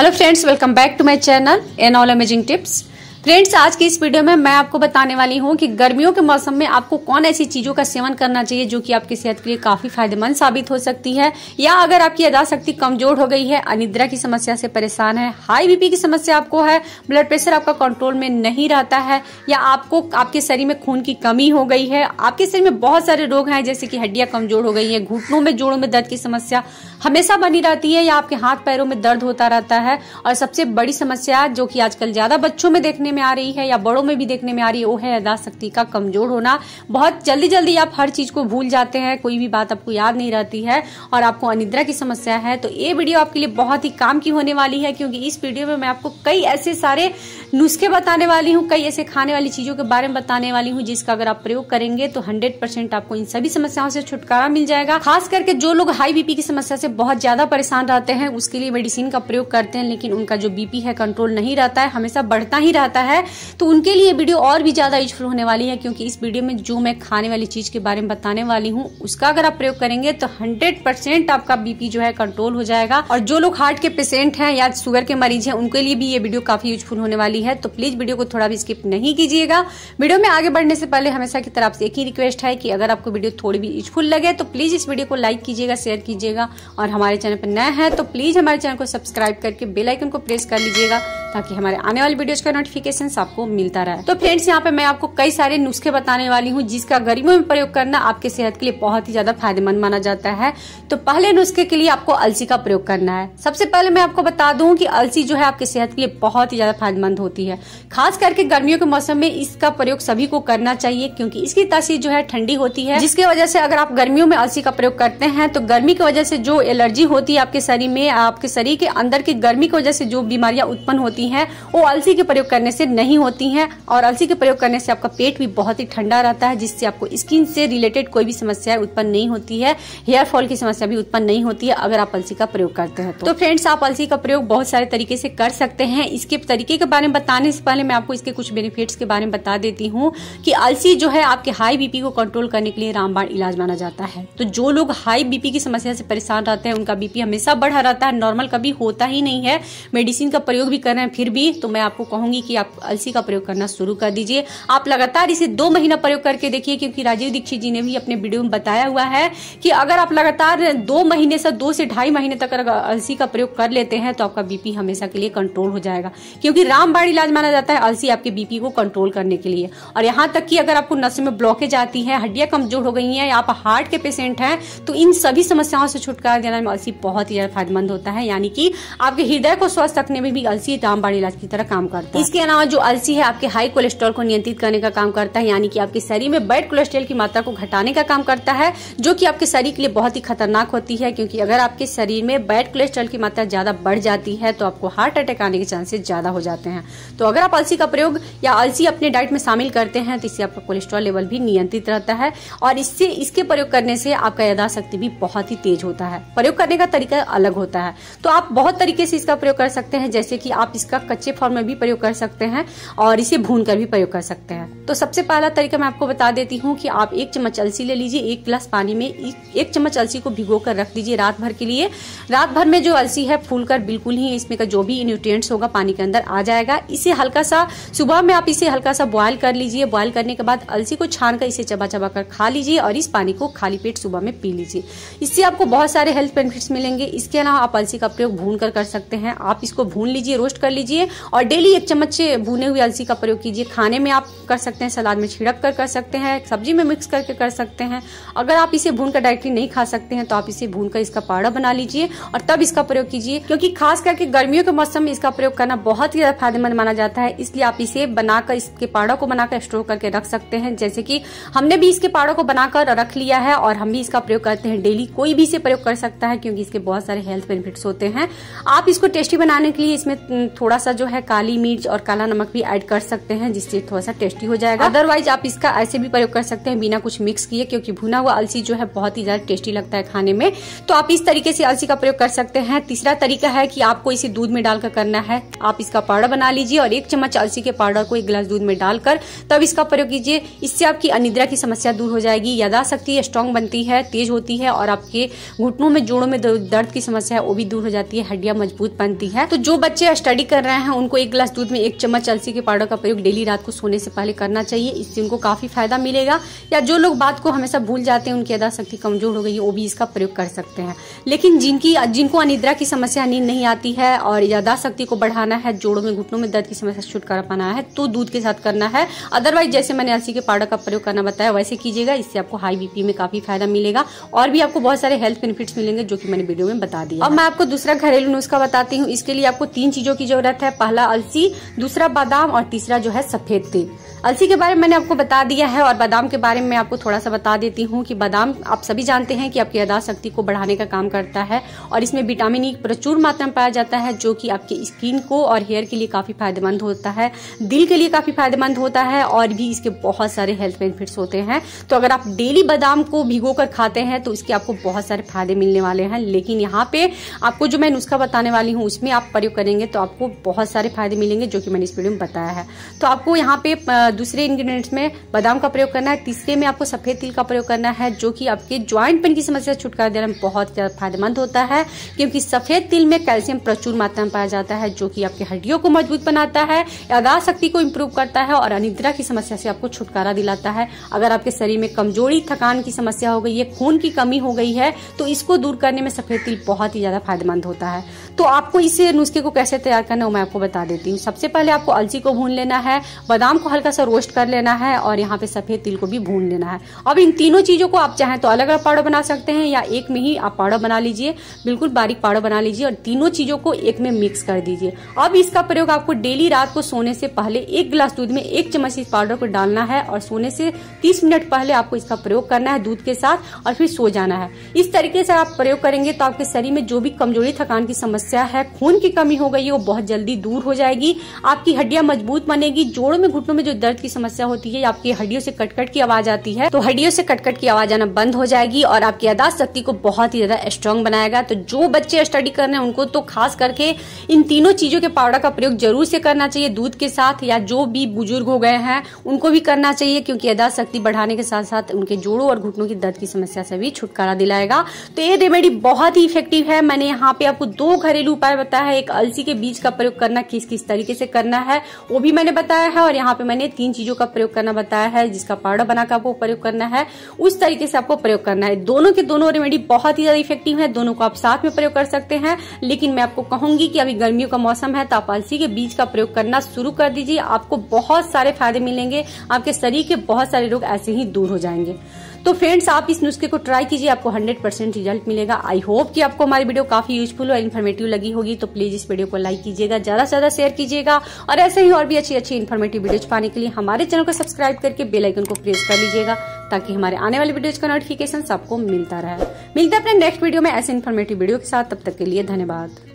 hello friends welcome back to my channel and all amazing tips friends आज की इस video में मैं आपको बताने वाली हूँ कि गर्मियों के मौसम में आपको कौन ऐसी चीज़ों का सेवन करना चाहिए जो कि आपकी सेहत के लिए काफ़ी फायदेमंद साबित हो सकती है या अगर आपकी अदा शक्ति कमजोर हो गई है अनिद्रा की समस्या से परेशान है हाई बीपी की समस्या आपको है ब्लड प्रेशर आपका कंट्रोल में नहीं रहता है या आपको आपके शरीर में खून की कमी हो गई है आपके शरीर में बहुत सारे रोग हैं जैसे कि हड्डियां कमजोर हो गई है घुटनों में जोड़ों में दर्द की समस्या हमेशा बनी रहती है या आपके हाथ पैरों में दर्द होता रहता है और सबसे बड़ी समस्या जो की आजकल ज़्यादा बच्चों में देखने देखने में आ रही है या बड़ों में भी देखने में आ रही है वो है यादाशक्ति का कमजोर होना बहुत जल्दी जल्दी आप हर चीज को भूल जाते हैं कोई भी बात आपको याद नहीं रहती है और आपको अनिद्रा की समस्या है तो ये वीडियो आपके लिए बहुत ही काम की होने वाली है क्योंकि इस वीडियो में मैं आपको कई ऐसे सारे नुस्खे बताने वाली हूँ कई ऐसे खाने वाली चीजों के बारे में बताने वाली हूँ जिसका अगर आप प्रयोग करेंगे तो हंड्रेड आपको इन सभी समस्याओं से छुटकारा मिल जाएगा खास करके जो लोग हाई बीपी की समस्या से बहुत ज्यादा परेशान रहते हैं उसके लिए मेडिसिन का प्रयोग करते हैं लेकिन उनका जो बीपी है कंट्रोल नहीं रहता है हमेशा बढ़ता ही रहता है जाता है तो उनके लिए वीडियो और भी ज़्यादा यूजफुल होने वाली है क्योंकि इस वीडियो में जो मैं खाने वाली चीज़ के बारे में बताने वाली हूँ उसका अगर आप प्रयोग करेंगे तो हंड्रेड आपका बीपी जो है कंट्रोल हो जाएगा और जो लोग हार्ट के पेशेंट है या शुगर के मरीज है उनके लिए भी ये वीडियो काफ़ी यूजफुल होने वाली है तो प्लीज़ वीडियो को थोड़ा भी स्किप नहीं कीजिएगा वीडियो में आगे बढ़ने से पहले हमेशा की तरफ से एक ही रिक्वेस्ट है कि अगर आपको वीडियो थोड़ी भी यूजफुल लगे तो प्लीज़ इस वीडियो को लाइक कीजिएगा शेयर कीजिएगा और हमारे चैनल पर नया है तो प्लीज़ हमारे चैनल को सब्सक्राइब करके बेलाइकन को प्रेस कर लीजिएगा ताकि हमारे आने वाली वीडियोज का नोटिफिकेशन आपको मिलता रहे तो फ्रेंड्स यहाँ पे मैं आपको कई सारे नुस्खे बताने वाली हूँ जिसका गरीबों में प्रयोग करना आपके सेहत के लिए बहुत ही ज्यादा फायदेमंद माना जाता है तो पहले नुस्खे के लिए आपको अलसी का प्रयोग करना है सबसे पहले मैं आपको बता दूं कि अलसी जो है आपके सेहत के लिए बहुत ही ज्यादा फायदेमंद होती है खास करके गर्मियों के मौसम में इसका प्रयोग सभी को करना चाहिए क्योंकि इसकी तासीर जो है ठंडी होती है जिसकी वजह से अगर आप गर्मियों में अलसी का प्रयोग करते हैं तो गर्मी की वजह से जो एलर्जी होती है आपके शरीर में आपके शरीर के अंदर की गर्मी की वजह से जो बीमारियां उत्पन्न होती होती हैं वो अलसी के प्रयोग करने से नहीं होती हैं और अलसी के प्रयोग करने से आपका पेट भी बहुत ही ठंडा रहता है जिससे आपको स्किन से रिलेटेड कोई भी समस्या उत्पन्न नहीं होती है हेयर फॉल की समस्या भी उत्पन्न नहीं होती है अगर आप अलसी का प्रयोग करते हैं तो, तो फ्रेंड्स आप अलसी का प्रयोग बहुत सारे तरीके से कर सकते हैं इसके तरीके के बारे में बताने से पहले मैं आपको इसके कुछ बेनिफिट्स के बारे में बता देती हूँ कि अलसी जो है आपके हाई बीपी को कंट्रोल करने के लिए रामबाण इलाज माना जाता है तो जो लोग हाई बीपी की समस्या से परेशान रहते हैं उनका बीपी हमेशा बढ़ा रहता है नॉर्मल कभी होता ही नहीं है मेडिसिन का प्रयोग भी कर रहे हैं फिर भी तो मैं आपको कहूंगी कि आप अलसी का प्रयोग करना शुरू कर दीजिए आप लगातार इसे दो महीना प्रयोग करके देखिए क्योंकि राजीव दीक्षित जी ने भी अपने वीडियो में बताया हुआ है कि अगर आप लगातार दो महीने से दो से ढाई महीने तक अगर अलसी का प्रयोग कर लेते हैं तो आपका बीपी हमेशा के लिए कंट्रोल हो जाएगा क्योंकि रामबाड़ इलाज माना जाता है अलसी आपके बीपी को कंट्रोल करने के लिए और यहां तक कि अगर आपको नस में ब्लॉकेज आती है हड्डियां कमजोर हो गई हैं आप हार्ट के पेशेंट हैं तो इन सभी समस्याओं से छुटकारा देना में अलसी बहुत ही ज्यादा फायदेमंद होता है यानी कि आपके हृदय को स्वस्थ रखने में भी अलसी राम रामबाण इलाज की तरह काम करता है इसके अलावा जो अलसी है आपके हाई कोलेस्ट्रॉल को नियंत्रित करने का काम करता है यानी कि आपके शरीर में बैड कोलेस्ट्रॉल की मात्रा को घटाने का काम करता है जो कि आपके शरीर के लिए बहुत ही खतरनाक होती है क्योंकि अगर आपके शरीर में बैड कोलेस्ट्रॉल की मात्रा ज्यादा बढ़ जाती है तो आपको हार्ट अटैक आने के चांसेस ज्यादा हो जाते हैं तो अगर आप अलसी का प्रयोग या अलसी अपने डाइट में शामिल करते हैं तो इससे आपका कोलेस्ट्रॉल लेवल भी नियंत्रित रहता है और इससे इसके प्रयोग करने से आपका यदाशक्ति भी बहुत ही तेज होता है प्रयोग करने का तरीका अलग होता है तो आप बहुत तरीके से इसका प्रयोग कर सकते हैं जैसे कि आप इसका इसका कच्चे फॉर्म में भी प्रयोग कर सकते हैं और इसे भून कर भी प्रयोग कर सकते हैं तो सबसे पहला तरीका मैं आपको बता देती हूँ कि आप एक चम्मच अलसी ले लीजिए एक गिलास पानी में एक चम्मच अलसी को भिगो कर रख दीजिए रात भर के लिए रात भर में जो अलसी है फूल कर बिल्कुल ही इसमें का जो भी न्यूट्रिएंट्स होगा पानी के अंदर आ जाएगा इसे हल्का सा सुबह में आप इसे हल्का सा बॉयल कर लीजिए बॉयल करने के बाद अलसी को छान कर इसे चबा चबा कर खा लीजिए और इस पानी को खाली पेट सुबह में पी लीजिए इससे आपको बहुत सारे हेल्थ बेनिफिट्स मिलेंगे इसके अलावा आप अलसी का प्रयोग भून कर कर सकते हैं आप इसको भून लीजिए रोस्ट कर लीजिए लीजिए और डेली एक चम्मच भुने हुए अलसी का प्रयोग कीजिए खाने में आप कर सकते हैं सलाद में छिड़क कर कर सकते हैं सब्जी में मिक्स करके कर सकते हैं अगर आप इसे भून कर डायरेक्टली नहीं खा सकते हैं तो आप इसे भून कर इसका पाउडर बना लीजिए और तब इसका प्रयोग कीजिए क्योंकि खास करके गर्मियों के मौसम में इसका प्रयोग करना बहुत ही ज्यादा फायदेमंद माना जाता है इसलिए आप इसे बनाकर इसके पाउडर को बनाकर स्टोर करके रख सकते हैं जैसे कि हमने भी इसके पाउडर को बनाकर रख लिया है और हम भी इसका प्रयोग करते हैं डेली कोई भी इसे प्रयोग कर सकता है क्योंकि इसके बहुत सारे हेल्थ बेनिफिट्स होते हैं आप इसको टेस्टी बनाने के लिए इसमें थोड़ा थोड़ा सा जो है काली मिर्च और काला नमक भी ऐड कर सकते हैं जिससे थोड़ा सा टेस्टी हो जाएगा अदरवाइज आप इसका ऐसे भी प्रयोग कर सकते हैं बिना कुछ मिक्स किए क्योंकि भुना हुआ अलसी जो है बहुत ही ज्यादा टेस्टी लगता है खाने में तो आप इस तरीके से अलसी का प्रयोग कर सकते हैं तीसरा तरीका है कि आपको इसे दूध में डालकर करना है आप इसका पाउडर बना लीजिए और एक चम्मच अलसी के पाउडर को एक गिलास दूध में डालकर तब इसका प्रयोग कीजिए इससे आपकी अनिद्रा की समस्या दूर हो जाएगी शक्ति स्ट्रांग बनती है तेज होती है और आपके घुटनों में जोड़ों में दर्द की समस्या है वो भी दूर हो जाती है हड्डियां मजबूत बनती है तो जो बच्चे स्टडी कर रहे हैं उनको एक गिलास दूध में एक चम्मच अलसी के पाउडर का प्रयोग डेली रात को सोने से पहले करना चाहिए इससे उनको काफ़ी फायदा मिलेगा या जो लोग बात को हमेशा भूल जाते हैं उनकी अदाशक्ति कमजोर हो गई है वो भी इसका प्रयोग कर सकते हैं लेकिन जिनकी जिनको अनिद्रा की समस्या नींद नहीं आती है और शक्ति को बढ़ाना है जोड़ों में घुटनों में दर्द की समस्या से छुटकारा पाना है तो दूध के साथ करना है अदरवाइज जैसे मैंने अलसी के पाउडर का प्रयोग करना बताया वैसे कीजिएगा इससे आपको हाई बीपी में काफ़ी फायदा मिलेगा और भी आपको बहुत सारे हेल्थ बेनिफिट्स मिलेंगे जो कि मैंने वीडियो में बता दिया अब मैं आपको दूसरा घरेलू नुस्खा बताती हूँ इसके लिए आपको तीन चीज़ों की जो जरूरत है पहला अलसी दूसरा बादाम और तीसरा जो है सफेद तिल अलसी के बारे में मैंने आपको बता दिया है और बादाम के बारे में आपको थोड़ा सा बता देती हूँ कि बादाम आप सभी जानते हैं कि आपकी शक्ति को बढ़ाने का काम करता है और इसमें विटामिन ई e प्रचुर मात्रा में पाया जाता है जो कि आपकी स्किन को और हेयर के लिए काफ़ी फायदेमंद होता है दिल के लिए काफ़ी फायदेमंद होता है और भी इसके बहुत सारे हेल्थ बेनिफिट्स होते हैं तो अगर आप डेली बादाम को भिगो कर खाते हैं तो इसके आपको बहुत सारे फायदे मिलने वाले हैं लेकिन यहाँ पे आपको जो मैं नुस्खा बताने वाली हूँ उसमें आप प्रयोग करेंगे तो आपको बहुत सारे फायदे मिलेंगे जो कि मैंने इस वीडियो में बताया है तो आपको यहाँ पे दूसरे इंग्रेडिएंट्स में बादाम का प्रयोग करना है तीसरे में आपको सफेद तिल का प्रयोग करना है जो कि आपके ज्वाइंट पेन की समस्या छुटकारा देने में बहुत फायदेमंद होता है क्योंकि सफेद तिल में कैल्शियम प्रचुर मात्रा में पाया जाता है जो कि आपकी हड्डियों को मजबूत बनाता है यादा शक्ति को इम्प्रूव करता है और अनिद्रा की समस्या से आपको छुटकारा दिलाता है अगर आपके शरीर में कमजोरी थकान की समस्या हो गई है खून की कमी हो गई है तो इसको दूर करने में सफेद तिल बहुत ही ज्यादा फायदेमंद होता है तो आपको इस नुस्खे को कैसे तैयार करना करना है वो मैं आपको बता देती हूँ सबसे पहले आपको अलसी को भून लेना है बादाम को हल्का सा रोस्ट कर लेना है और यहाँ पे सफ़ेद तिल को भी भून लेना है अब इन तीनों चीज़ों को आप चाहें तो अलग अलग पाउडर बना सकते हैं या एक में ही आप पाउडर बना लीजिए बिल्कुल बारीक पाउडर बना लीजिए और तीनों चीज़ों को एक में मिक्स कर दीजिए अब इसका प्रयोग आपको डेली रात को सोने से पहले एक गिलास दूध में एक चम्मच इस पाउडर को डालना है और सोने से तीस मिनट पहले आपको इसका प्रयोग करना है दूध के साथ और फिर सो जाना है इस तरीके से आप प्रयोग करेंगे तो आपके शरीर में जो भी कमजोरी थकान की समस्या है खून की कमी हो गई है वो बहुत जल्दी दूर हो जाएगी आपकी हड्डियां मजबूत बनेगी जोड़ों में घुटनों में जो दर्द की समस्या होती है आपकी हड्डियों से कटकट की आवाज आती है तो हड्डियों से कटकट की आवाज आना बंद हो जाएगी और आपकी अदाश शक्ति को बहुत ही ज्यादा स्ट्रांग बनाएगा तो जो बच्चे स्टडी कर रहे हैं उनको तो खास करके इन तीनों चीजों के पाउडर का प्रयोग जरूर से करना चाहिए दूध के साथ या जो भी बुजुर्ग हो गए हैं उनको भी करना चाहिए क्योंकि अदाश शक्ति बढ़ाने के साथ साथ उनके जोड़ों और घुटनों की दर्द की समस्या से भी छुटकारा दिलाएगा तो ये रेमेडी बहुत ही इफेक्टिव है मैंने यहाँ पे आपको दो घरेलू उपाय बताया है एक अलसी के बीज का प्रयोग करना किस किस तरीके से करना है वो भी मैंने बताया है और यहाँ पे मैंने तीन चीजों का प्रयोग करना बताया है जिसका पाउडर बनाकर आपको प्रयोग करना है उस तरीके से आपको प्रयोग करना है दोनों के दोनों रेमेडी बहुत ही ज्यादा इफेक्टिव है दोनों को आप साथ में प्रयोग कर सकते हैं लेकिन मैं आपको कहूंगी कि अभी गर्मियों का मौसम है तो आप अलसी के बीज का प्रयोग करना शुरू कर दीजिए आपको बहुत सारे फायदे मिलेंगे आपके शरीर के बहुत सारे रोग ऐसे ही दूर हो जाएंगे तो फ्रेंड्स आप इस नुस्खे को ट्राई कीजिए आपको 100% रिजल्ट मिलेगा आई होप कि आपको हमारी वीडियो काफी यूजफुल और इन्फॉर्मेटिव लगी होगी तो प्लीज इस वीडियो को लाइक कीजिएगा ज्यादा से ज्यादा शेयर कीजिएगा और ऐसे ही और भी अच्छी अच्छी इन्फॉर्मेटिव वीडियो पाने के लिए हमारे चैनल को सब्सक्राइब करके बेलाइकन को प्रेस कर लीजिएगा ताकि हमारे आने वाले वीडियोज का नोटिफिकेशन आपको मिलता रहे मिलता है अपने नेक्स्ट वीडियो में ऐसे इन्फॉर्मेटिव वीडियो के साथ तब तक के लिए धन्यवाद